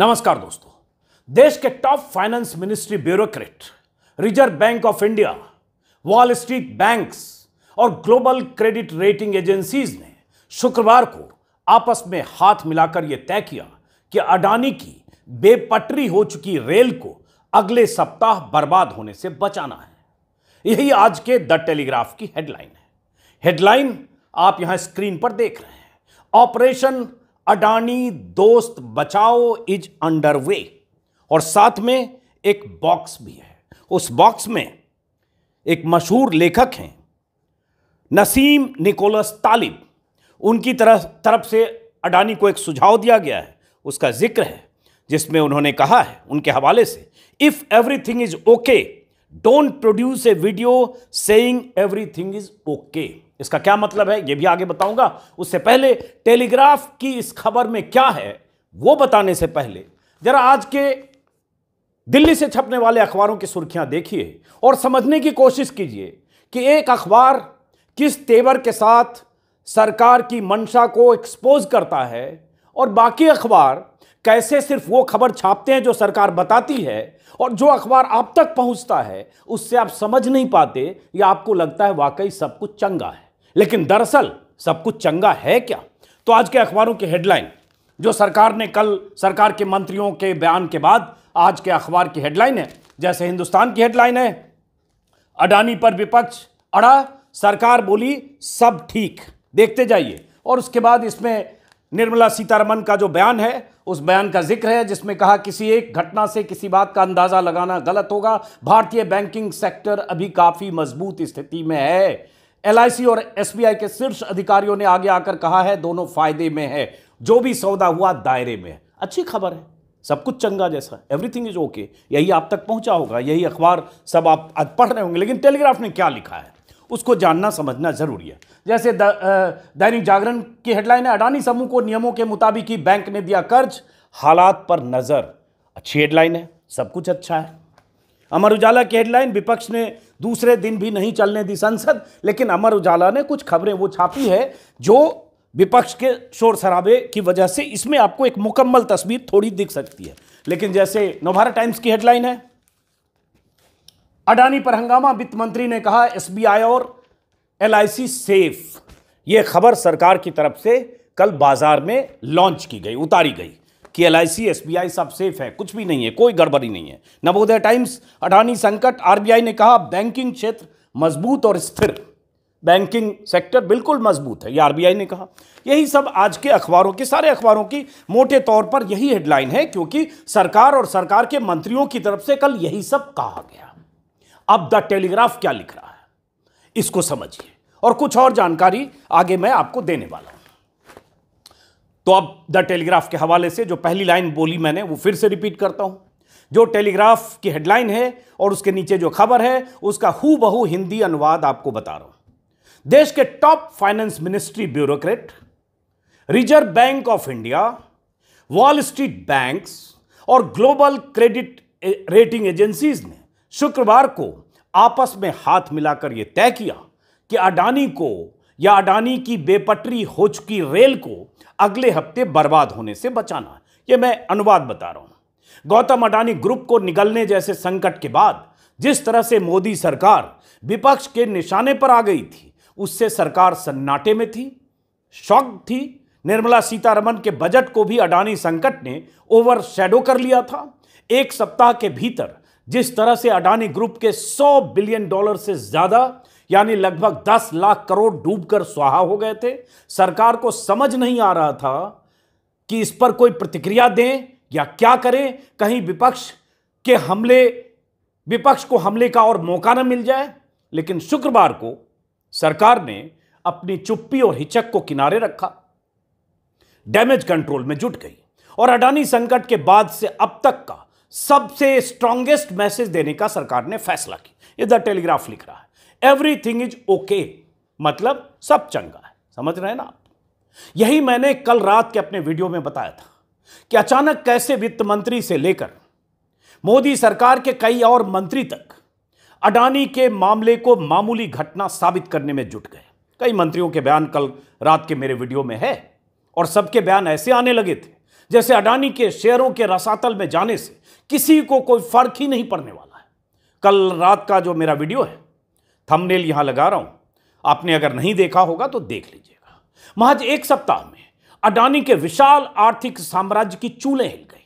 नमस्कार दोस्तों देश के top finance ministry bureaucrat Reserve Bank of India Wall Street banks और ग्लोबल क्रेडिट रेटिंग एजेंसीज ने शुक्रवार को आपस में हाथ मिलाकर यह तय किया कि अडानी की बेपटरी हो चुकी रेल को अगले सप्ताह बर्बाद होने से बचाना है यही आज के द टेलीग्राफ की हेडलाइन है हेडलाइन आप यहां स्क्रीन पर देख रहे हैं ऑपरेशन अडानी दोस्त बचाओ इज अंडर वे और साथ में एक बॉक्स भी है उस बॉक्स में एक मशहूर लेखक हैं नसीम निकोलस तालिब उनकी तरफ तरफ से अडानी को एक सुझाव दिया गया है उसका जिक्र है जिसमें उन्होंने कहा है उनके हवाले से if everything is okay don't produce a video saying everything is okay इसका क्या मतलब है ये भी आगे बताऊंगा उससे पहले टेलीग्राफ की इस खबर में क्या है वो बताने से पहले जरा आज के दिल्ली से छपने वाले अखबारों की सुर्खियां देखिए और समझने की कोशिश कीजिए कि एक अखबार किस तेवर के साथ सरकार की मंशा को एक्सपोज करता है और बाकी अखबार कैसे सिर्फ वो खबर छापते हैं जो सरकार बताती है और जो अखबार आप तक पहुंचता है उससे आप समझ नहीं पाते या आपको लगता है वाकई सब कुछ चंगा है लेकिन दरअसल सब कुछ चंगा है क्या तो आज के अखबारों की हेडलाइन जो सरकार ने कल सरकार के मंत्रियों के बयान के बाद आज के अखबार की हेडलाइन है जैसे हिंदुस्तान की हेडलाइन है अडानी पर विपक्ष अड़ा सरकार बोली सब ठीक देखते जाइए और उसके बाद इसमें निर्मला सीतारमन का जो बयान है उस बयान का जिक्र है जिसमें कहा किसी एक घटना से किसी बात का अंदाजा लगाना गलत होगा भारतीय बैंकिंग सेक्टर अभी काफ़ी मजबूत स्थिति में है एलआईसी और एसबीआई के शीर्ष अधिकारियों ने आगे आकर कहा है दोनों फायदे में है जो भी सौदा हुआ दायरे में है अच्छी खबर है सब कुछ चंगा जैसा एवरीथिंग इज ओके यही आप तक पहुंचा होगा यही अखबार सब आप आज पढ़ रहे होंगे लेकिन टेलीग्राफ ने क्या लिखा है उसको जानना समझना जरूरी है जैसे दैनिक जागरण की हेडलाइन है अडानी समूह को नियमों के मुताबिक ही बैंक ने दिया कर्ज हालात पर नज़र अच्छी हेडलाइन है सब कुछ अच्छा है अमर उजाला की हेडलाइन विपक्ष ने दूसरे दिन भी नहीं चलने दी संसद लेकिन अमर उजाला ने कुछ खबरें वो छापी है जो विपक्ष के शोर शराबे की वजह से इसमें आपको एक मुकम्मल तस्वीर थोड़ी दिख सकती है लेकिन जैसे नवभारत टाइम्स की हेडलाइन है अडानी पर हंगामा वित्त मंत्री ने कहा एसबीआई और एलआईसी सेफ यह खबर सरकार की तरफ से कल बाजार में लॉन्च की गई उतारी गई कि L I C S B I सब सेफ है कुछ भी नहीं है कोई गड़बड़ी नहीं है नवोदय टाइम्स अडानी संकट आरबीआई ने कहा बैंकिंग क्षेत्र मजबूत और स्थिर बैंकिंग सेक्टर बिल्कुल मजबूत है ये आरबीआई ने कहा यही सब आज के अखबारों के सारे अखबारों की मोटे तौर पर यही हेडलाइन है क्योंकि सरकार और सरकार के मंत्रियों की तरफ से कल यही सब कहा गया अब द टेलीग्राफ क्या लिख रहा है इसको समझिए और कुछ और जानकारी आगे मैं आपको देने वाला हूं तो अब द टेलीग्राफ के हवाले से जो पहली लाइन बोली मैंने वो फिर से रिपीट करता हूं जो टेलीग्राफ की हेडलाइन है और उसके नीचे जो खबर है उसका हु बहु हिंदी अनुवाद आपको बता रहा हूं देश के top finance ministry bureaucrat Reserve Bank of India Wall Street banks और ग्लोबल क्रेडिट रेटिंग एजेंसीज ने शुक्रवार को आपस में हाथ मिलाकर यह तय किया कि अडानी को या अडानी की बेपटरी हो चुकी रेल को अगले हफ्ते बर्बाद होने से बचाना ये मैं अनुवाद बता रहा हूं गौतम अडानी ग्रुप को निगलने जैसे संकट के बाद जिस तरह से मोदी सरकार विपक्ष के निशाने पर आ गई थी उससे सरकार सन्नाटे में थी शौक थी निर्मला सीतारमन के बजट को भी अडानी संकट ने ओवर शेडो कर लिया था एक सप्ताह के भीतर जिस तरह से अडानी ग्रुप के 100 बिलियन डॉलर से ज़्यादा यानी लगभग 10 लाख करोड़ डूबकर स्वाहा हो गए थे सरकार को समझ नहीं आ रहा था कि इस पर कोई प्रतिक्रिया दें या क्या करें कहीं विपक्ष के हमले विपक्ष को हमले का और मौका न मिल जाए लेकिन शुक्रवार को सरकार ने अपनी चुप्पी और हिचक को किनारे रखा डैमेज कंट्रोल में जुट गई और अडानी संकट के बाद से अब तक का सबसे स्ट्रांगेस्ट मैसेज देने का सरकार ने फैसला किया इधर टेलीग्राफ लिख रहा है एवरीथिंग इज ओके मतलब सब चंगा है समझ रहे हैं ना आप यही मैंने कल रात के अपने वीडियो में बताया था कि अचानक कैसे वित्त मंत्री से लेकर मोदी सरकार के कई और मंत्री तक अडानी के मामले को मामूली घटना साबित करने में जुट गए कई मंत्रियों के बयान कल रात के मेरे वीडियो में है और सबके बयान ऐसे आने लगे थे जैसे अडानी के शेयरों के रसातल में जाने से किसी को कोई फर्क ही नहीं पड़ने वाला है कल रात का जो मेरा वीडियो है थंबनेल यहां लगा रहा हूं आपने अगर नहीं देखा होगा तो देख लीजिएगा महज एक सप्ताह में अडानी के विशाल आर्थिक साम्राज्य की चूलें हिल गई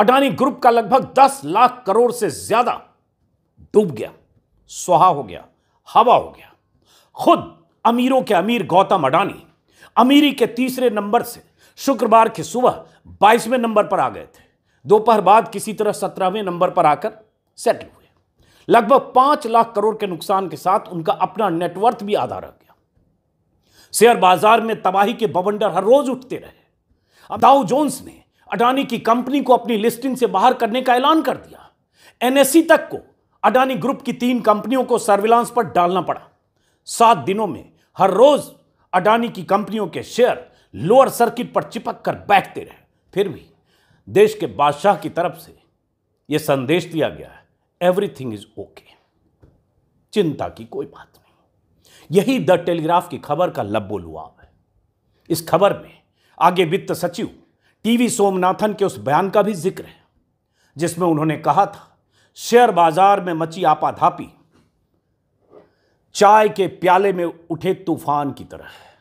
अडानी ग्रुप का लगभग 10 लाख करोड़ से ज्यादा डूब गया सुहा हो गया हवा हो गया खुद अमीरों के अमीर गौतम अडानी अमीरी के तीसरे नंबर से शुक्रवार की सुबह बाईसवें नंबर पर आ गए थे दोपहर बाद किसी तरह सत्रहवें नंबर पर आकर सेटल हुए लगभग पांच लाख करोड़ के नुकसान के साथ उनका अपना नेटवर्थ भी आधा रह गया शेयर बाजार में तबाही के बवंडर हर रोज उठते रहे अब दाऊ जोन्स ने अडानी की कंपनी को अपनी लिस्टिंग से बाहर करने का ऐलान कर दिया एनएससी e तक को अडानी ग्रुप की तीन कंपनियों को सर्विलांस पर डालना पड़ा सात दिनों में हर रोज अडानी की कंपनियों के शेयर लोअर सर्किट पर चिपक कर बैठते रहे फिर भी देश के बादशाह की तरफ से यह संदेश दिया गया है एवरीथिंग इज ओके चिंता की कोई बात नहीं यही द टेलीग्राफ की खबर का लब्बो लुआब है इस खबर में आगे वित्त सचिव टीवी सोमनाथन के उस बयान का भी जिक्र है जिसमें उन्होंने कहा था शेयर बाजार में मची आपाधापी चाय के प्याले में उठे तूफान की तरह है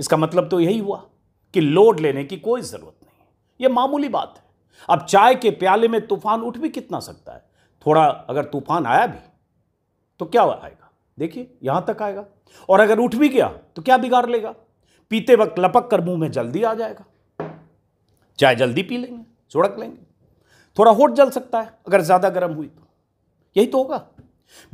इसका मतलब तो यही हुआ कि लोड लेने की कोई ज़रूरत नहीं यह मामूली बात है अब चाय के प्याले में तूफान उठ भी कितना सकता है थोड़ा अगर तूफान आया भी तो क्या आएगा देखिए यहाँ तक आएगा और अगर उठ भी गया तो क्या बिगाड़ लेगा पीते वक्त लपक कर मुंह में जल्दी आ जाएगा चाहे जल्दी पी लेंगे सुड़क लेंगे थोड़ा होठ जल सकता है अगर ज़्यादा गर्म हुई तो यही तो होगा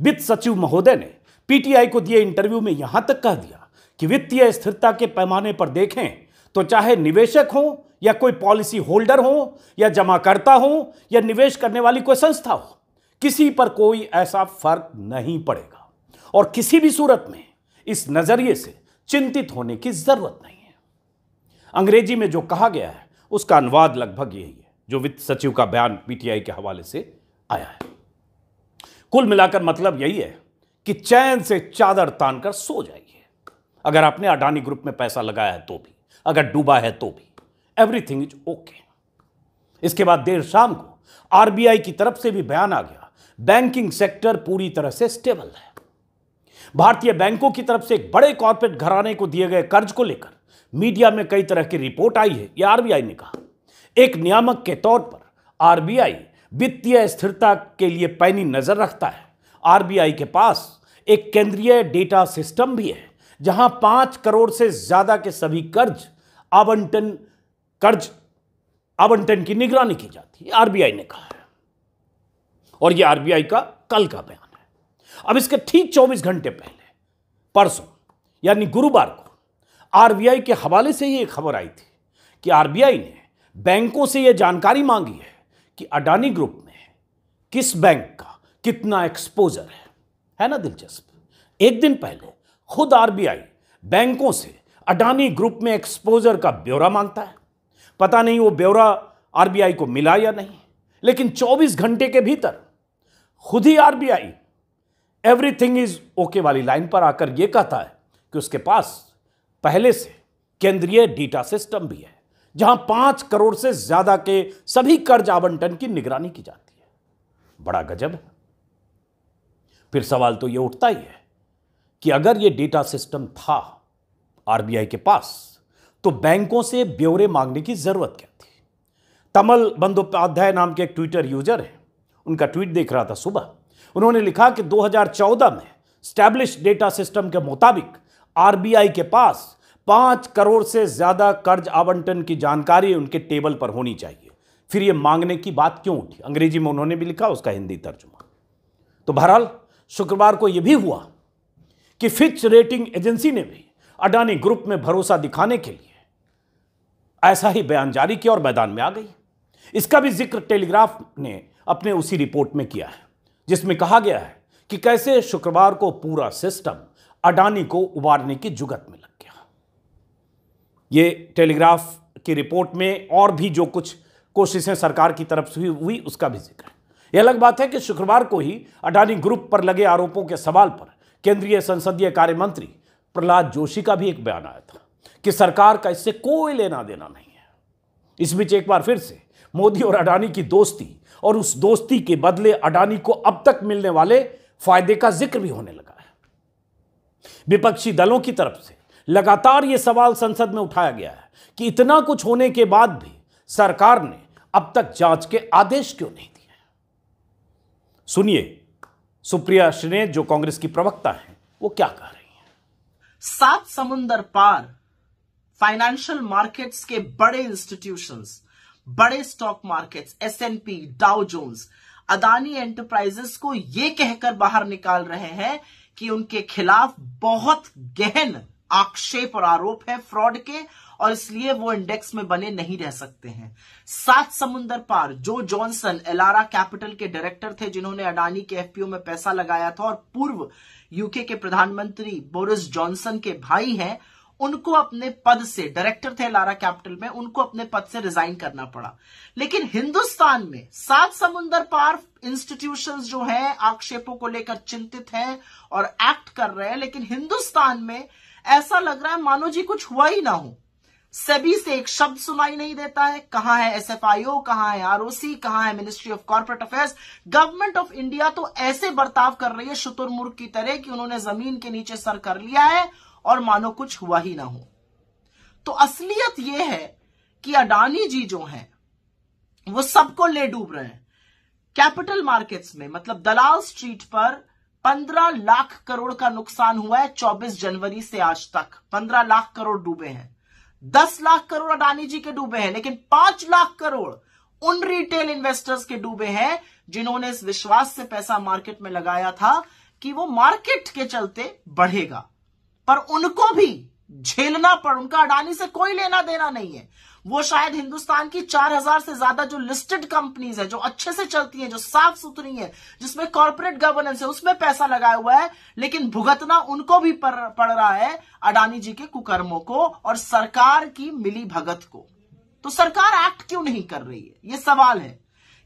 वित्त सचिव महोदय ने पीटीआई को दिए इंटरव्यू में यहाँ तक कह दिया कि वित्तीय स्थिरता के पैमाने पर देखें तो चाहे निवेशक हो या कोई पॉलिसी होल्डर हो या जमाकर्ता हो या निवेश करने वाली कोई संस्था हो किसी पर कोई ऐसा फर्क नहीं पड़ेगा और किसी भी सूरत में इस नज़रिए से चिंतित होने की ज़रूरत नहीं है अंग्रेजी में जो कहा गया है उसका अनुवाद लगभग यही है जो वित्त सचिव का बयान पीटीआई के हवाले से आया है कुल मिलाकर मतलब यही है कि चैन से चादर तानकर सो जाइए अगर आपने अडानी ग्रुप में पैसा लगाया है तो भी अगर डूबा है तो भी एवरीथिंग इज ओके इसके बाद देर शाम को आरबीआई की तरफ से भी बयान आ गया बैंकिंग सेक्टर पूरी तरह से स्टेबल है भारतीय बैंकों की तरफ से एक बड़े कॉर्पोरेट घराने को दिए गए कर्ज को लेकर मीडिया में कई तरह की रिपोर्ट आई है यह आरबीआई ने कहा एक नियामक के तौर पर आरबीआई वित्तीय स्थिरता के लिए पैनी नजर रखता है आरबीआई के पास एक केंद्रीय डेटा सिस्टम भी है जहां पांच करोड़ से ज्यादा के सभी कर्ज आवंटन कर्ज आवंटन की निगरानी की जाती है आरबीआई ने कहा है और ये आरबीआई का कल का बयान है अब इसके ठीक 24 घंटे पहले परसों यानी गुरुवार को आरबीआई के हवाले से ही एक खबर आई थी कि आरबीआई ने बैंकों से यह जानकारी मांगी है कि अडानी ग्रुप में किस बैंक का कितना एक्सपोजर है है ना दिलचस्प एक दिन पहले खुद आरबीआई बैंकों से अडानी ग्रुप में एक्सपोजर का ब्यौरा मांगता है पता नहीं वो ब्यौरा आरबीआई को मिला या नहीं लेकिन 24 घंटे के भीतर खुद ही आरबीआई एवरीथिंग इज ओके वाली लाइन पर आकर यह कहता है कि उसके पास पहले से केंद्रीय डेटा सिस्टम भी है जहां पांच करोड़ से ज्यादा के सभी कर्ज आवंटन की निगरानी की जाती है बड़ा गजब है फिर सवाल तो यह उठता ही है कि अगर यह डेटा सिस्टम था आरबीआई के पास तो बैंकों से ब्यौरे मांगने की जरूरत क्या थी तमल बंदोपाध्याय नाम के एक ट्विटर यूजर है उनका ट्वीट देख रहा था सुबह उन्होंने लिखा कि 2014 में स्टैब्लिश डेटा सिस्टम के मुताबिक आरबीआई के पास पांच करोड़ से ज़्यादा कर्ज आवंटन की जानकारी उनके टेबल पर होनी चाहिए फिर यह मांगने की बात क्यों उठी अंग्रेजी में उन्होंने भी लिखा उसका हिंदी तर्जुमा तो बहरहाल शुक्रवार को यह भी हुआ कि फिच रेटिंग एजेंसी ने भी अडानी ग्रुप में भरोसा दिखाने के लिए ऐसा ही बयान जारी किया और मैदान में आ गई इसका भी जिक्र टेलीग्राफ ने अपने उसी रिपोर्ट में किया है जिसमें कहा गया है कि कैसे शुक्रवार को पूरा सिस्टम अडानी को उबारने की जुगत में लग गया ये टेलीग्राफ की रिपोर्ट में और भी जो कुछ कोशिशें सरकार की तरफ से हुई उसका भी जिक्र है यह अलग बात है कि शुक्रवार को ही अडानी ग्रुप पर लगे आरोपों के सवाल पर केंद्रीय संसदीय कार्य मंत्री प्रहलाद जोशी का भी एक बयान आया था कि सरकार का इससे कोई लेना देना नहीं है इस बीच एक बार फिर से मोदी और अडानी की दोस्ती और उस दोस्ती के बदले अडानी को अब तक मिलने वाले फायदे का जिक्र भी होने लगा है विपक्षी दलों की तरफ से लगातार यह सवाल संसद में उठाया गया है कि इतना कुछ होने के बाद भी सरकार ने अब तक जांच के आदेश क्यों नहीं दिए सुनिए सुप्रिया श्रीने जो कांग्रेस की प्रवक्ता हैं वो क्या कह रही हैं सात समुंदर पार फाइनेंशियल मार्केट्स के बड़े इंस्टीट्यूशंस बड़े stock markets S and P Dow Jones Adani enterprises को यह कहकर बाहर निकाल रहे हैं कि उनके खिलाफ बहुत गहन आक्षेप और आरोप है फ्रॉड के और इसलिए वो इंडेक्स में बने नहीं रह सकते हैं सात समुंदर पार जो जॉनसन एलारा कैपिटल के डायरेक्टर थे जिन्होंने अडानी के एफपीओ में पैसा लगाया था और पूर्व यूके के प्रधानमंत्री बोरिस जॉनसन के भाई हैं उनको अपने पद से डायरेक्टर थे लारा कैपिटल में उनको अपने पद से रिजाइन करना पड़ा लेकिन हिंदुस्तान में सात समुंदर पार इंस्टीट्यूशंस जो हैं आक्षेपों को लेकर चिंतित हैं और एक्ट कर रहे हैं लेकिन हिंदुस्तान में ऐसा लग रहा है मानो जी कुछ हुआ ही ना हो सभी से एक शब्द सुनाई नहीं देता है कहां है एसएफआईओ कहां है आरओसी कहां है ministry of corporate affairs government of India तो ऐसे बर्ताव कर रही है शुतुरमुर्ग की तरह कि उन्होंने जमीन के नीचे सर कर लिया है और मानो कुछ हुआ ही ना हो तो असलियत यह है कि अडानी जी जो हैं वो सबको ले डूब रहे हैं कैपिटल मार्केट्स में मतलब दलाल स्ट्रीट पर 15 लाख करोड़ का नुकसान हुआ है 24 जनवरी से आज तक 15 लाख करोड़ डूबे हैं 10 लाख करोड़ अडानी जी के डूबे हैं लेकिन 5 लाख करोड़ उन रिटेल इन्वेस्टर्स के डूबे हैं जिन्होंने इस विश्वास से पैसा मार्केट में लगाया था कि वो मार्केट के चलते बढ़ेगा पर उनको भी झेलना पड़ उनका अडानी से कोई लेना देना नहीं है वो शायद हिंदुस्तान की 4000 से ज्यादा जो लिस्टेड कंपनीज है जो अच्छे से चलती है जो साफ सुथरी है जिसमें कॉर्पोरेट गवर्नेंस है उसमें पैसा लगाया हुआ है लेकिन भुगतना उनको भी पड़ रहा है अडानी जी के कुकर्मों को और सरकार की मिली भगत को तो सरकार एक्ट क्यों नहीं कर रही है ये सवाल है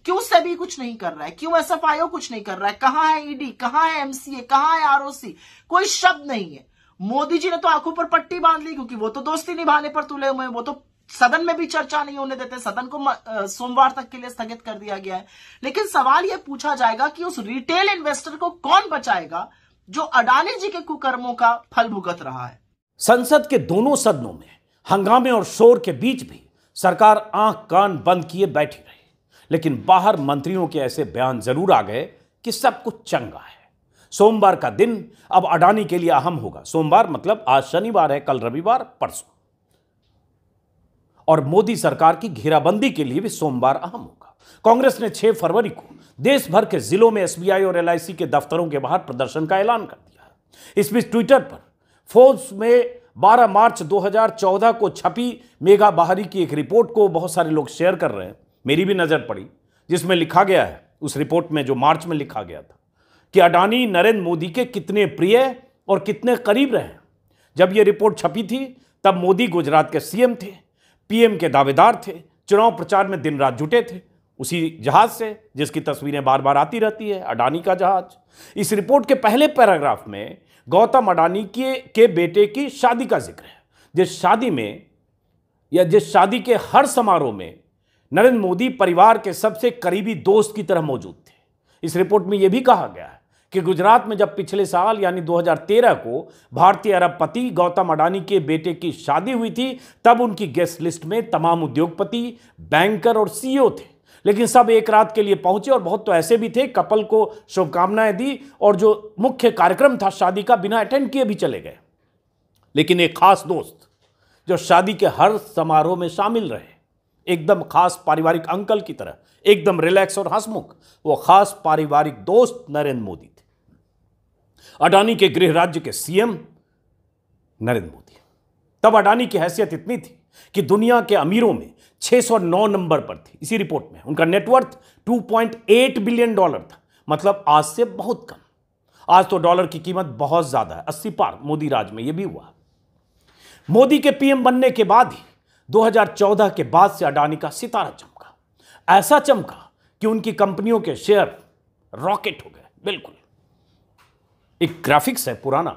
क्यों सभी कुछ नहीं कर रहा है क्यों एस कुछ नहीं कर रहा है कहां है ईडी e कहां है एमसीए कहां है आरओसी कोई शब्द नहीं है मोदी जी ने तो आंखों पर पट्टी बांध ली क्योंकि वो तो दोस्ती निभाने पर तुले हुए वो तो सदन में भी चर्चा नहीं होने देते सदन को सोमवार तक के लिए स्थगित कर दिया गया है लेकिन सवाल यह पूछा जाएगा कि उस रिटेल इन्वेस्टर को कौन बचाएगा जो अडानी जी के कुकर्मों का फल भुगत रहा है संसद के दोनों सदनों में हंगामे और शोर के बीच भी सरकार आंख कान बंद किए बैठी रही लेकिन बाहर मंत्रियों के ऐसे बयान जरूर आ गए कि सब कुछ चंगा है सोमवार का दिन अब अडानी के लिए अहम होगा सोमवार मतलब आज शनिवार है कल रविवार परसों और मोदी सरकार की घेराबंदी के लिए भी सोमवार अहम होगा कांग्रेस ने 6 फरवरी को देश भर के जिलों में एसबीआई और एलआईसी के दफ्तरों के बाहर प्रदर्शन का ऐलान कर दिया है इस बीच ट्विटर पर फोर्स में 12 मार्च 2014 को छपी मेगा बाहरी की एक रिपोर्ट को बहुत सारे लोग शेयर कर रहे हैं मेरी भी नज़र पड़ी जिसमें लिखा गया है उस रिपोर्ट में जो मार्च में लिखा गया था कि अडानी नरेंद्र मोदी के कितने प्रिय और कितने करीब रहे जब ये रिपोर्ट छपी थी तब मोदी गुजरात के सीएम थे पीएम के दावेदार थे चुनाव प्रचार में दिन रात जुटे थे उसी जहाज से जिसकी तस्वीरें बार बार आती रहती है अडानी का जहाज इस रिपोर्ट के पहले पैराग्राफ में गौतम अडानी के के बेटे की शादी का जिक्र है जिस शादी में या जिस शादी के हर समारोह में नरेंद्र मोदी परिवार के सबसे करीबी दोस्त की तरह मौजूद थे इस रिपोर्ट में यह भी कहा गया है कि गुजरात में जब पिछले साल यानी 2013 को भारतीय अरबपति गौतम अडानी के बेटे की शादी हुई थी तब उनकी गेस्ट लिस्ट में तमाम उद्योगपति बैंकर और सीईओ e थे लेकिन सब एक रात के लिए पहुंचे और बहुत तो ऐसे भी थे कपल को शुभकामनाएं दी और जो मुख्य कार्यक्रम था शादी का बिना अटेंड किए भी चले गए लेकिन एक खास दोस्त जो शादी के हर समारोह में शामिल रहे एकदम खास पारिवारिक अंकल की तरह एकदम रिलैक्स और हंसमुख वो खास पारिवारिक दोस्त नरेंद्र मोदी अडानी के गृह राज्य के सीएम नरेंद्र मोदी तब अडानी की हैसियत इतनी थी कि दुनिया के अमीरों में 609 नंबर पर थी इसी रिपोर्ट में उनका नेटवर्थ 2.8 बिलियन डॉलर था मतलब आज से बहुत कम आज तो डॉलर की कीमत बहुत ज़्यादा है अस्सी पार मोदी राज में यह भी हुआ मोदी के पीएम बनने के बाद ही 2014 के बाद से अडानी का सितारा चमका ऐसा चमका कि उनकी कंपनियों के शेयर रॉकेट हो गए बिल्कुल एक ग्राफिक्स है पुराना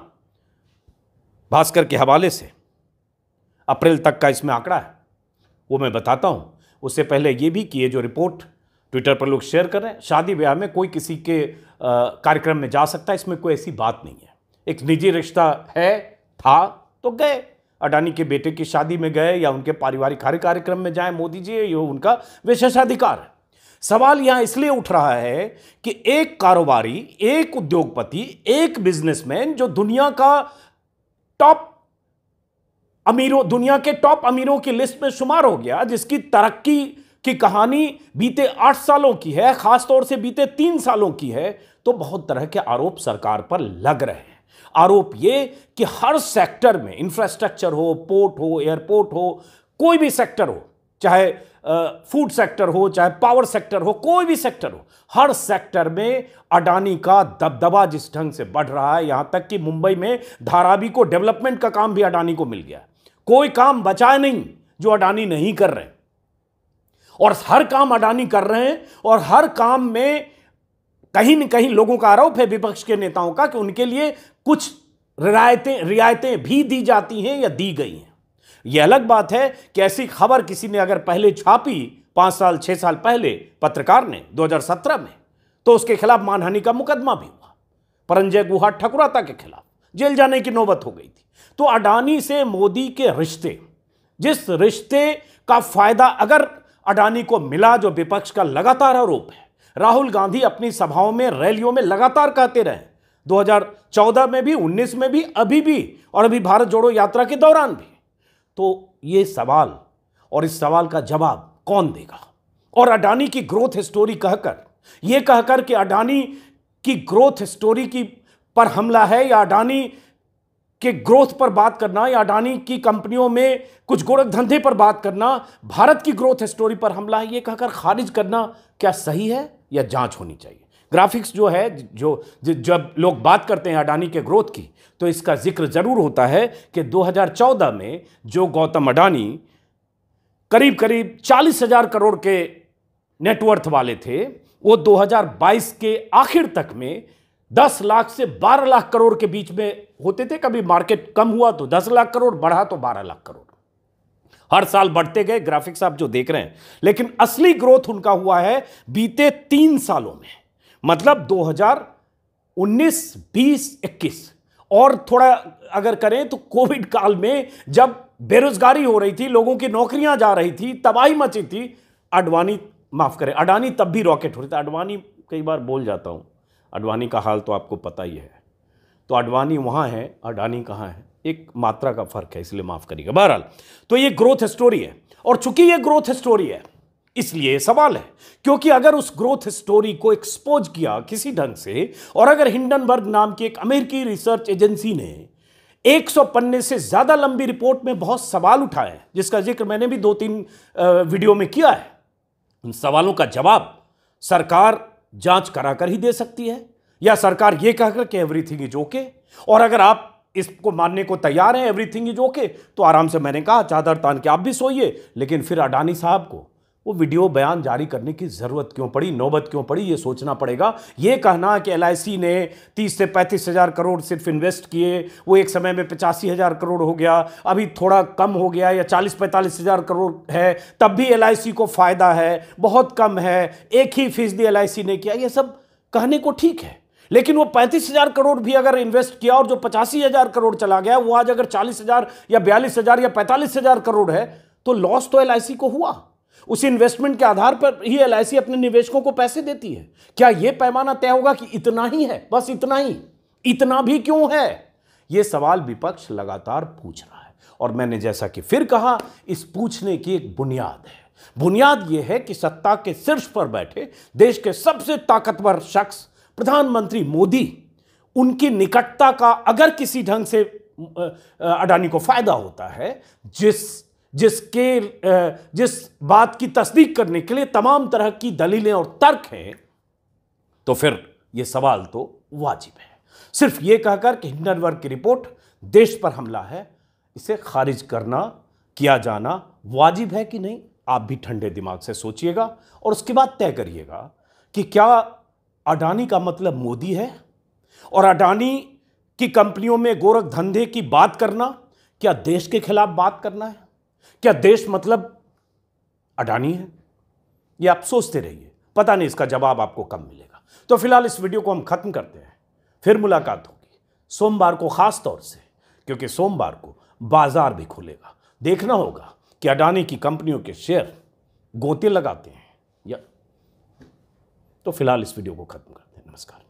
भास्कर के हवाले से अप्रैल तक का इसमें आंकड़ा है वो मैं बताता हूं उससे पहले ये भी कि ये जो रिपोर्ट ट्विटर पर लोग शेयर कर रहे हैं शादी ब्याह में कोई किसी के कार्यक्रम में जा सकता है इसमें कोई ऐसी बात नहीं है एक निजी रिश्ता है था तो गए अडानी के बेटे की शादी में गए या उनके पारिवारिक हर कार्यक्रम में जाए मोदी जी ये उनका विशेषाधिकार है सवाल यहां इसलिए उठ रहा है कि एक कारोबारी एक उद्योगपति एक बिजनेसमैन जो दुनिया का टॉप अमीरों दुनिया के टॉप अमीरों की लिस्ट में शुमार हो गया जिसकी तरक्की की कहानी बीते आठ सालों की है खासतौर से बीते तीन सालों की है तो बहुत तरह के आरोप सरकार पर लग रहे हैं आरोप ये कि हर सेक्टर में इंफ्रास्ट्रक्चर हो पोर्ट हो एयरपोर्ट हो कोई भी सेक्टर हो चाहे फूड सेक्टर हो चाहे पावर सेक्टर हो कोई भी सेक्टर हो हर सेक्टर में अडानी का दबदबा जिस ढंग से बढ़ रहा है यहां तक कि मुंबई में धारावी को डेवलपमेंट का काम भी अडानी को मिल गया कोई काम बचा नहीं जो अडानी नहीं कर रहे और हर काम अडानी कर रहे हैं और हर काम में कहीं न कहीं लोगों का आरोप है विपक्ष के नेताओं का कि उनके लिए कुछ रियायतें रियायतें भी दी जाती हैं या दी गई हैं यह अलग बात है कि ऐसी खबर किसी ने अगर पहले छापी पांच साल छह साल पहले पत्रकार ने 2017 में तो उसके खिलाफ मानहानि का मुकदमा भी हुआ परंजय गुहा ठकुराता के खिलाफ जेल जाने की नौबत हो गई थी तो अडानी से मोदी के रिश्ते जिस रिश्ते का फायदा अगर अडानी को मिला जो विपक्ष का लगातार आरोप है राहुल गांधी अपनी सभाओं में रैलियों में लगातार कहते रहे 2014 में भी 19 में भी अभी भी और अभी भारत जोड़ो यात्रा के दौरान भी तो ये सवाल और इस सवाल का जवाब कौन देगा और अडानी की ग्रोथ स्टोरी कहकर यह कहकर कि अडानी की ग्रोथ स्टोरी की पर हमला है या अडानी के ग्रोथ पर बात करना या अडानी की कंपनियों में कुछ गोरख धंधे पर बात करना भारत की ग्रोथ स्टोरी पर हमला है ये कहकर खारिज करना क्या सही है या जांच होनी चाहिए ग्राफिक्स जो है जो जब लोग बात करते हैं अडानी के ग्रोथ की तो इसका जिक्र ज़रूर होता है कि 2014 में जो गौतम अडानी करीब करीब चालीस हजार करोड़ के नेटवर्थ वाले थे वो 2022 के आखिर तक में 10 लाख से 12 लाख करोड़ के बीच में होते थे कभी मार्केट कम हुआ तो 10 लाख करोड़ बढ़ा तो 12 लाख करोड़ हर साल बढ़ते गए ग्राफिक्स आप जो देख रहे हैं लेकिन असली ग्रोथ उनका हुआ है बीते तीन सालों में मतलब 2019, 20, 21 और थोड़ा अगर करें तो कोविड काल में जब बेरोजगारी हो रही थी लोगों की नौकरियां जा रही थी तबाही मची थी अडवाणी माफ करें अडानी तब भी रॉकेट हो रही थी अडवाणी कई बार बोल जाता हूँ अडवाणी का हाल तो आपको पता ही है तो अडवाणी वहाँ है अडानी कहाँ है एक मात्रा का फर्क है इसलिए माफ़ करिएगा बहरहाल तो ये ग्रोथ स्टोरी है और चूंकि ये ग्रोथ स्टोरी है इसलिए सवाल है क्योंकि अगर उस ग्रोथ स्टोरी को एक्सपोज किया किसी ढंग से और अगर हिंडनबर्ग नाम की एक अमेरिकी रिसर्च एजेंसी ने 100 पन्ने से ज़्यादा लंबी रिपोर्ट में बहुत सवाल उठाए हैं जिसका जिक्र मैंने भी दो तीन वीडियो में किया है उन सवालों का जवाब सरकार जांच कराकर ही दे सकती है या सरकार यह कहकर कि एवरीथिंग इज ओके और अगर आप इसको मानने को तैयार हैं एवरीथिंग इज ओके तो आराम से मैंने कहा चादर तान के आप भी सोइए लेकिन फिर अडानी साहब को वो वीडियो बयान जारी करने की ज़रूरत क्यों पड़ी नौबत क्यों पड़ी ये सोचना पड़ेगा ये कहना कि एल ने 30 से पैंतीस हज़ार करोड़ सिर्फ इन्वेस्ट किए वो एक समय में पचासी हज़ार करोड़ हो गया अभी थोड़ा कम हो गया या चालीस पैंतालीस हज़ार करोड़ है तब भी एल को फ़ायदा है बहुत कम है एक ही फीसदी एल ने किया ये सब कहने को ठीक है लेकिन वो पैंतीस हजार करोड़ भी अगर इन्वेस्ट किया और जो पचासी हजार करोड़ चला गया वो आज अगर चालीस हजार या बयालीस हजार या पैंतालीस हजार करोड़ है तो लॉस तो एल को हुआ उस इन्वेस्टमेंट के आधार पर ही एल अपने निवेशकों को पैसे देती है क्या यह पैमाना तय होगा कि इतना ही है बस इतना ही इतना भी क्यों है यह सवाल विपक्ष लगातार पूछ रहा है और मैंने जैसा कि फिर कहा इस पूछने की एक बुनियाद है बुनियाद यह है कि सत्ता के शीर्ष पर बैठे देश के सबसे ताकतवर शख्स प्रधानमंत्री मोदी उनकी निकटता का अगर किसी ढंग से अडानी को फायदा होता है जिस जिसके जिस बात की तस्दीक करने के लिए तमाम तरह की दलीलें और तर्क हैं तो फिर ये सवाल तो वाजिब है सिर्फ ये कहकर कि हिंडनबर्ग की रिपोर्ट देश पर हमला है इसे खारिज करना किया जाना वाजिब है कि नहीं आप भी ठंडे दिमाग से सोचिएगा और उसके बाद तय करिएगा कि क्या अडानी का मतलब मोदी है और अडानी की कंपनियों में गोरख धंधे की बात करना क्या देश के खिलाफ बात करना है क्या देश मतलब अडानी है ये आप सोचते रहिए पता नहीं इसका जवाब आपको कम मिलेगा तो फिलहाल इस वीडियो को हम ख़त्म करते हैं फिर मुलाकात होगी सोमवार को ख़ास तौर से क्योंकि सोमवार को बाजार भी खुलेगा देखना होगा कि अडानी की कंपनियों के शेयर गोते लगाते हैं या तो फिलहाल इस वीडियो को ख़त्म करते हैं नमस्कार